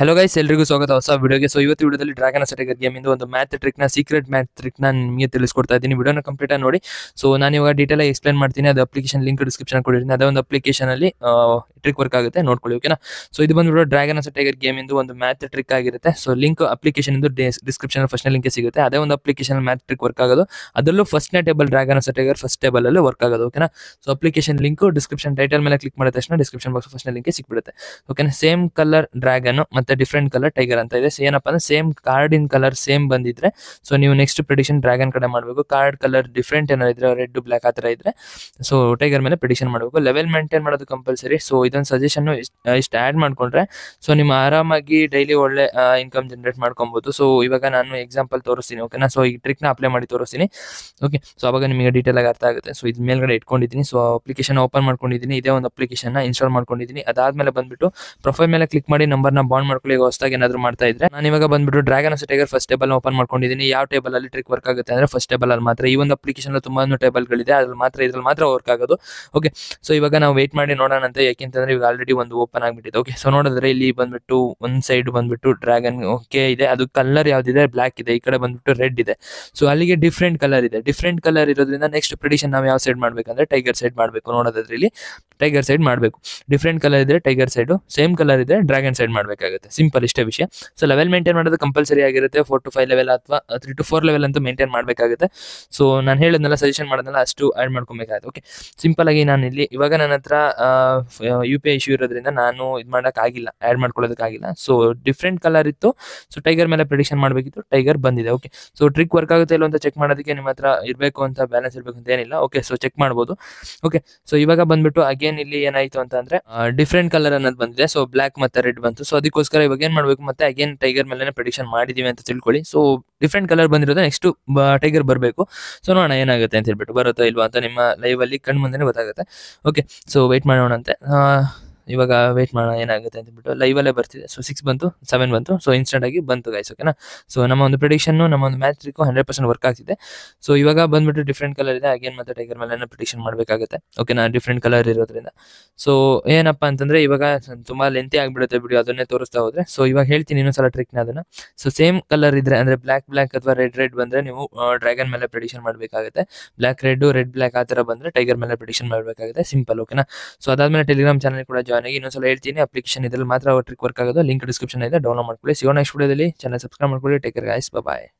hello guys ಎಲ್ಲರಿಗೂ ಸ್ವಾಗತ ಹೊಸ ವಿಡಿಯೋಗೆ ಸೊ ಇವತ್ತು ವಿಡಿಯೋದಲ್ಲಿ ಡ್ರಾಗನ್ ಸೆಟಗರ್ ಗೇಮ್ ಇಂದು ಒಂದು ಮ್ಯಾಥ್ ಟ್ರಿಕ್ನ ಸೀಕ್ರೆಟ್ ಮ್ಯಾಥ್ ನ ನಿಮಗೆ ತಿಳಿಸ್ಕೊಡ್ತಾ ಇದ್ದೀನಿ ವಿಡಿಯೋನ ಕಂಪ್ಲೀಟ್ ಆಗಿ ನೋಡಿ ಸೊ ನಾನು ಇವಾಗ ಡೀಟೇಲ್ ಎಕ್ಸ್ಪ್ಲೈನ್ ಮಾಡ್ತೀನಿ ಅದು ಅಪ್ಲಿಕೇಶನ್ ಲಿಂಕ್ ಡಿಸ್ಕ್ರಿಪ್ಷನ್ ಕೊಡಿರ್ತೀನಿ ಅದೇ ಒಂದು ಅಪ್ಲಿಕೇಶನ್ ಅಲ್ಲಿ ಟ್ರಿಕ್ ವರ್ಕ್ ಆಗುತ್ತೆ ನೋಡ್ಕೊಳ್ಳಿ ಓಕೆನಾ ಸೊ ಇದು ಬಂದ್ಬಿಟ್ಟು ಡ್ರ್ಯಾಗನ್ ಸೆಟಗರ್ ಗೇಮ್ ಇಂದು ಒಂದು ಮ್ಯಾಥ್ ಟ್ರಿಕ್ ಆಗಿರುತ್ತೆ ಸೊ ಲಿಂಕ್ ಅಪ್ಲಿಕೇಶನ್ ಇಂದು ಡಿಸ್ಕ್ರಿಪ್ಷನ್ ಫಸ್ಟ್ನೇ ಲಿಂಕ್ ಸಿಗುತ್ತೆ ಅದೇ ಒಂದು ಅಪ್ಲಿಕೇಶನ್ ಮ್ಯಾಥ್ ಟ್ರಿಕ್ ವರ್ಕ್ ಆಗೋದು ಅದರಲ್ಲೂ ಫಸ್ಟ್ನೇ ಟೇಬಲ್ ಡ್ರ್ಯಾಗನ್ ಸೆಟಗರ್ ಫಸ್ಟ್ ಅಲ್ಲಿ ವರ್ಕ್ ಆಗೋದು ಓಕೆನಾ so application link description title ಮೇಲೆ ಕ್ಲಿಕ್ ಮಾಡಿದ ತಕ್ಷಣ ಡಿಸ್ಕ್ರಿಪ್ಷನ್ ಬಾಕ್ಸ್ ಫಸ್ಟ್ನೇ ಲಿಂಕ್ ಸಿಕ್ಬಿಡುತ್ತೆ ಓಕೆನಾ ಸೇಮ್ ಕಲರ್ ಡ್ರ್ಯಾಗನ್ ಮತ್ತೆ ಡಿಫ್ರೆಂಟ್ ಕಲರ್ ಟೈಗರ್ ಅಂತ ಇದೆ ಏನಪ್ಪ ಅಂದ್ರೆ same card in colour same ಬಂದಿದ್ರೆ ಸೊ ನೀವು ನೆಕ್ಸ್ಟ್ ಪ್ರೆಡಿಷನ್ ಡ್ರಾಗನ್ ಕಡೆ ಮಾಡಬೇಕು ಕಾರ್ಡ್ ಕಲರ್ ಡಿಫ್ರೆಂಟ್ ಏನೋ ಇದ್ರೆ ರೆಡ್ ಬ್ಲಾಕ್ ಆ ತರ ಇದ್ರೆ ಸೊ ಟೈಗರ್ ಮೇಲೆ ಪ್ರಿಡಿಷನ್ ಮಾಡಬೇಕು ಲೆವೆಲ್ ಮೇಂಟೈನ್ ಮಾಡೋದು ಕಂಪಲ್ಸರಿ ಸೊ ಇದೊಂದು ಸಜೆಷನ್ ಇಷ್ಟ ಆಡ್ ಮಾಡ್ಕೊಂಡ್ರೆ ಸೊ ನಿಮ್ಮ ಆರಾಮಾಗಿ ಡೈಲಿ ಒಳ್ಳೆ ಇನ್ಕಮ್ ಜನರೇಟ್ ಮಾಡ್ಕೊಬಹುದು ಸೊ ಇವಾಗ ನಾನು ಎಕ್ಸಾಂಪಲ್ ತೋರಿಸ್ತೀನಿ ಓಕೆನಾ ಸೊ ಈ ಟ್ರಿಕ್ ನ ಅಪ್ಲೈ ಮಾಡಿ ತೋರಿಸ್ತೀನಿ ಓಕೆ ಸೊ ಅವಾಗ ನಿಮಗೆ ಡೀಟೇಲ್ ಆಗಿ ಅರ್ಥ ಆಗುತ್ತೆ ಸೊ ಇದ್ ಮೇಲ್ಗಡೆ ಇಟ್ಕೊಂಡಿದ್ದೀನಿ ಸೊ ಅಪ್ಲಿಕೇಶನ್ ಓಪನ್ ಮಾಡ್ಕೊಂಡಿದ್ದೀನಿ ಇದೇ ಒಂದು ಅಪ್ಲಿಕೇಶನ್ ಇನ್ಸ್ಟಾಲ್ ಮಾಡ್ಕೊಂಡಿದ್ದೀನಿ ಅದಾದ್ಮೇಲೆ ಬಂದ್ಬಿಟ್ಟು ಪ್ರೊಫೈಲ್ ಮೇಲೆ ಕ್ಲಿಕ್ ಮಾಡಿ ನಂಬರ್ ನ ಬಾಂಡ್ ಮಕ್ಕಳಿಗೆ ಹೊಸದಾಗಿ ಏನಾದ್ರು ಮಾಡ್ತಾ ಇದ್ರೆ ನಾನು ಇವಾಗ ಬಂದ್ಬಿಟ್ಟು dragon tiger first table open ಮಾಡ್ಕೊಂಡಿದ್ದೀನಿ ಯಾವ ಟೇಬಲ್ ಅಲ್ಲಿ ಟ್ರಿಕ್ ವರ್ಕ್ ಆಗುತ್ತೆ ಅಂದ್ರೆ ಫಸ್ಟ್ ಟೇಬಲ್ ಅಲ್ಲಿ ಮಾತ್ರ ಈ ಒಂದು ಅಪ್ಲಿಕೇಶನ್ ತುಂಬಾ ಟೇಬಲ್ ಗಳಿದೆ ಅದ್ರಲ್ಲಿ ಮಾತ್ರ ಇದ್ರಲ್ಲಿ ಮಾತ್ರ ವರ್ಕ್ ಆಗೋದು ಓಕೆ ಸೊ ಇವಾಗ ನಾವು ವೇಟ್ ಮಾಡಿ ನೋಡೋಣ ಅಂತ ಯಾಕೆಂತಂದ್ರೆ ಇವಾಗ ಆಲ್ರೆಡಿ ಒಂದು ಓಪನ್ ಆಗಿಬಿಟ್ಟಿದೆ ಓಕೆ ಸೊ ನೋಡಿದ್ರೆ ಇಲ್ಲಿ ಬಂದ್ಬಿಟ್ಟು ಒಂದು ಸೈಡ್ ಬಂದ್ಬಿಟ್ಟು ಡ್ರ್ಯಾಗನ್ ಓಕೆ ಇದೆ ಅದು ಕಲರ್ ಯಾವ್ದಿದೆ ಬ್ಲಾಕ್ ಇದೆ ಈ ಕಡೆ ಬಂದ್ಬಿಟ್ಟು ರೆಡ್ ಇದೆ ಸೊ ಅಲ್ಲಿಗೆ ಡಿಫ್ರೆಂಟ್ ಕಲರ್ ಇದೆ ಡಿಫ್ರೆಂಟ್ ಕಲರ್ ಇರೋದ್ರಿಂದ ನೆಕ್ಸ್ಟ್ ಪ್ರಿಡಿಷನ್ ನಾವು ಯಾವ ಸೈಡ್ ಮಾಡ್ಬೇಕಂದ್ರೆ ಟೈಗರ್ ಸೈಡ್ ಮಾಡಬೇಕು ನೋಡೋದ್ರಲ್ಲಿ ಟೈಗರ್ ಸೈಡ್ ಮಾಡಬೇಕು ಡಿಫ್ರೆಂಟ್ ಕಲರ್ ಇದ್ರೆ ಟೈಗರ್ ಸೈಡ್ ಸೇಮ್ ಕಲರ್ ಇದ್ರೆ ಡ್ರ್ಯಾಗನ್ ಸೈಡ್ ಮಾಡಬೇಕಾಗುತ್ತೆ ಸಿಂಪಲ್ ಇಷ್ಟೇ ವಿಷಯ ಸೊ ಲೆವೆಲ್ ಮೇಂಟೈನ್ ಮಾಡೋದು ಕಂಪಲ್ಸರಿ ಆಗಿರುತ್ತೆ ಫೋರ್ ಟು ಫೈವ್ ಲೆವೆಲ್ ಅಥವಾ ತ್ರೀ ಟು ಫೋರ್ ಲೆವೆಲ್ ಅಂತೂ ಮೇಂಟೈನ್ ಮಾಡಬೇಕಾಗುತ್ತೆ ಸೊ ನಾನು ಹೇಳಿದ್ನೆಲ್ಲ ಸಜೆಷನ್ ಮಾಡೋದನ್ನ ಅಷ್ಟು ಆ್ಯಡ್ ಮಾಡ್ಕೊಬೇಕಾಗುತ್ತೆ ಓಕೆ ಸಿಂಪಲ್ ಆಗಿ ನಾನು ಇಲ್ಲಿ ಇವಾಗ ನನ್ನ ಹತ್ರ ಯು ಪಿ ಐ ಇಶ್ಯೂ ಇರೋದ್ರಿಂದ ನಾನು ಇದು ಮಾಡೋಕ್ಕಾಗಿಲ್ಲ ಆ್ಯಡ್ ಮಾಡ್ಕೊಳ್ಳೋದಕ್ಕಾಗಿಲ್ಲ ಸೊ ಡಿಫ್ರೆಂಟ್ ಕಲರ್ ಇತ್ತು ಸೊ ಟೈಗರ್ ಮೇಲೆ ಪ್ರಿಡಿಕ್ಷನ್ ಮಾಡಬೇಕಿತ್ತು ಟೈಗರ್ ಬಂದಿದೆ ಓಕೆ ಸೊ ಟ್ರಿಕ್ ವರ್ಕ್ ಆಗುತ್ತೆ ಇಲ್ಲ ಅಂತ ಚೆಕ್ ಮಾಡೋದಕ್ಕೆ ನಿಮ್ಮ ಹತ್ರ ಇರಬೇಕು ಅಂತ ಬ್ಯಾಲೆನ್ಸ್ ಇರಬೇಕು ಅಂತ ಏನಿಲ್ಲ ಓಕೆ ಸೊ ಚೆಕ್ ಮಾಡ್ಬೋದು ಓಕೆ ಸೊ ಇವಾಗ ಬಂದ್ಬಿಟ್ಟು ಅಗೇನ್ ಇಲ್ಲಿ ಏನಾಯಿತು ಅಂತ ಅಂದ್ರೆ ಡಿಫ್ರೆಂಟ್ ಕಲರ್ ಅನ್ನೋದು ಬಂದಿದೆ ಸೊ ಬ್ಲಾಕ್ ಮತ್ತೆ ರೆಡ್ ಬಂತು ಸೊ ಅದಕ್ಕೋಸ್ಕರ ಇವಾಗ ಏನ್ ಮಾಡ್ಬೇಕು ಮತ್ತೆ ಅಗೇನ್ ಟೈಗರ್ ಮೇಲೆ ಪ್ರಿಡಿಕ್ಷನ್ ಮಾಡಿದೀವಿ ಅಂತ ತಿಳ್ಕೊಳ್ಳಿ ಸೊ ಡಿಫ್ರೆಂಟ್ ಕಲರ್ ಬಂದಿರೋದು ನೆಕ್ಸ್ಟ್ ಟೈಗರ್ ಬರಬೇಕು ಸೊ ನೋಡೋಣ ಏನಾಗುತ್ತೆ ಅಂತ ಹೇಳ್ಬಿಟ್ಟು ಬರುತ್ತೋ ಇಲ್ವಾ ಅಂತ ನಿಮ್ಮ ಲೈವ್ ಅಲ್ಲಿ ಕಣ್ಣು ಮುಂದೆ ಗೊತ್ತಾಗುತ್ತೆ ಓಕೆ ಸೊ ವೆಯ್ಟ್ ಮಾಡೋಣಂತೆ ಇವಾಗ ವೇಟ್ ಮಾಡೋಣ ಏನಾಗುತ್ತೆ ಅಂತ ಬಿಟ್ಟು ಲೈವಲ್ಲೇ ಬರ್ತಿದೆ ಸೊ ಸಿಕ್ಸ್ ಬಂತು ಸೆವೆನ್ ಬಂತು ಸೊ ಇನ್ಸ್ಟೆಂಟ್ ಆಗಿ ಬಂತು ಗೈಸ್ ಓಕೆನಾ ಸೊ ನಮ್ಮ ಒಂದು ಪ್ರಿಡಿಕ್ಷನ್ ನಮ್ಮ ಒಂದು match trick hundred percent work ಆಗ್ತಿದೆ ಸೊ ಇವಾಗ ಬಂದ್ಬಿಟ್ಟು ಡಿಫ್ರೆಂಟ್ ಕಲರ್ ಇದೆ ಅಗೇನ್ ಮತ್ತೆ ಟೈಗರ್ ಮೇಲೆ ಪ್ರಿಡಿಕ್ಷನ್ ಮಾಡಬೇಕಾಗುತ್ತೆ ಓಕೆನಾ ಡಿಫ್ರೆಂಟ್ ಕಲರ್ ಇರೋದ್ರಿಂದ ಸೊ ಏನಪ್ಪ ಅಂತಂದ್ರೆ ಇವಾಗ ತುಂಬಾ ಲೆಂತಿ ಆಗಿಬಿಡುತ್ತೆ ಬಿಡಿ ಅದನ್ನೇ ತೋರಿಸ್ತಾ ಹೋದ್ರೆ ಸೊ ಇವಾಗ ಹೇಳ್ತೀನಿ ಇನ್ನೊಂದ್ಸಲ ಟ್ರಿಕ್ನ ಅದನ್ನ ಸೊ ಸೇಮ್ ಕಲರ್ ಇದ್ರೆ ಅಂದ್ರೆ ಬ್ಲಾಕ್ ಬ್ಲಾಕ್ ಅಥವಾ ರೆಡ್ ರೆಡ್ ಬಂದ್ರೆ ನೀವು ಡ್ರ್ಯಾಗನ್ ಮೇಲೆ ಪ್ರಿಡಿಕ್ಷನ್ ಮಾಡಬೇಕಾಗುತ್ತೆ ಬ್ಲಾಕ್ ರೆಡ್ ರೆಡ್ ಬ್ಲಾಕ್ ಆ ತರ ಬಂದ್ರೆ ಟೈಗರ್ ಮೇಲೆ ಪ್ರಿಡಿಕ್ಷನ್ ಮಾಡಬೇಕಾಗುತ್ತೆ ಸಿಂಪಲ್ ಓಕೆನಾ ಸೊ ಅದಾದ್ಮೇಲೆ ಟೆಲಿಗ್ರಾಮ್ ಚಾನಲ್ ಕೂಡ ಜಾಯ್ನ್ ನನಗೆ ಇನ್ನೊಂದ್ಸಲ ಹೇಳ್ತೀನಿ ಅಪ್ಲಿಕೇಶನ್ ಇದ್ರಲ್ಲಿ ಮಾತ್ರ ಟ್ರಿಕ್ ವರ್ಕ್ ಆಗೋದು ಲಿಂಕ್ ಡಿಸ್ಕ್ರಿಪ್ಷನ್ ಇದೆ ಡೌನ್ಲೋಡ್ ಮಾಡ್ಕೊಳ್ಳಿ ಸಿಗೋಣ ನೆಕ್ಸ್ಟ್ ವೀಡಿಯೋದಲ್ಲಿ ಚಾನಲ್ ಸಬ್ಸ್ಕ್ರೈಬ್ ಮಾಡ್ಕೊಳ್ಳಿ ಟೇಕ್ ಬಾಯ್